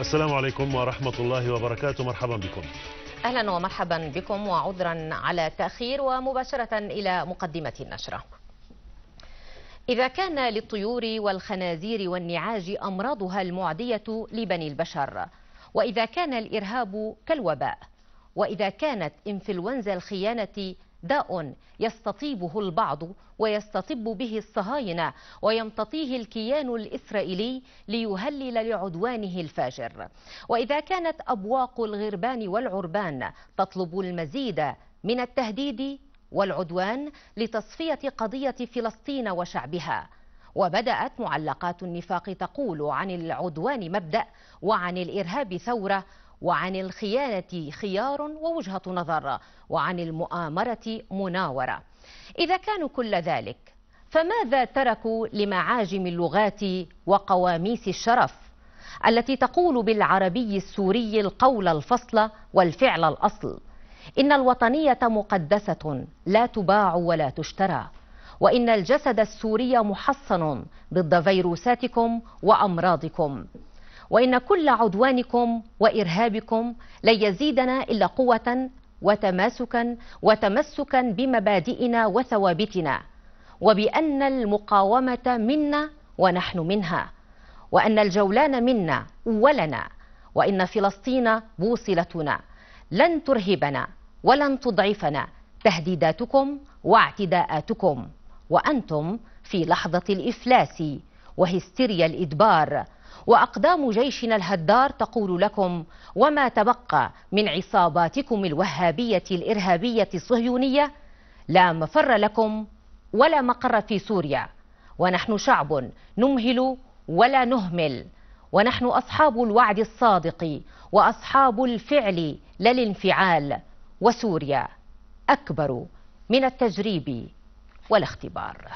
السلام عليكم ورحمة الله وبركاته مرحبا بكم أهلا ومرحبا بكم وعذرا على التأخير ومباشرة إلى مقدمة النشرة إذا كان للطيور والخنازير والنعاج أمراضها المعدية لبني البشر وإذا كان الإرهاب كالوباء وإذا كانت إنفلونزا الخيانة داء يستطيبه البعض ويستطب به الصهاينة ويمتطيه الكيان الإسرائيلي ليهلل لعدوانه الفاجر وإذا كانت أبواق الغربان والعربان تطلب المزيد من التهديد والعدوان لتصفية قضية فلسطين وشعبها وبدأت معلقات النفاق تقول عن العدوان مبدأ وعن الإرهاب ثورة وعن الخيانة خيار ووجهة نظر وعن المؤامرة مناورة إذا كانوا كل ذلك فماذا تركوا لمعاجم اللغات وقواميس الشرف التي تقول بالعربي السوري القول الفصل والفعل الأصل إن الوطنية مقدسة لا تباع ولا تشترى وإن الجسد السوري محصن ضد فيروساتكم وأمراضكم وإن كل عدوانكم وإرهابكم لن يزيدنا إلا قوة وتماسكا وتمسكا بمبادئنا وثوابتنا وبأن المقاومة منا ونحن منها وأن الجولان منا ولنا وإن فلسطين بوصلتنا لن ترهبنا ولن تضعفنا تهديداتكم واعتداءاتكم وأنتم في لحظة الإفلاس وهستيريا الإدبار وأقدام جيشنا الهدار تقول لكم وما تبقى من عصاباتكم الوهابية الإرهابية الصهيونية لا مفر لكم ولا مقر في سوريا ونحن شعب نمهل ولا نهمل ونحن أصحاب الوعد الصادق وأصحاب الفعل لا الانفعال وسوريا أكبر من التجريب والاختبار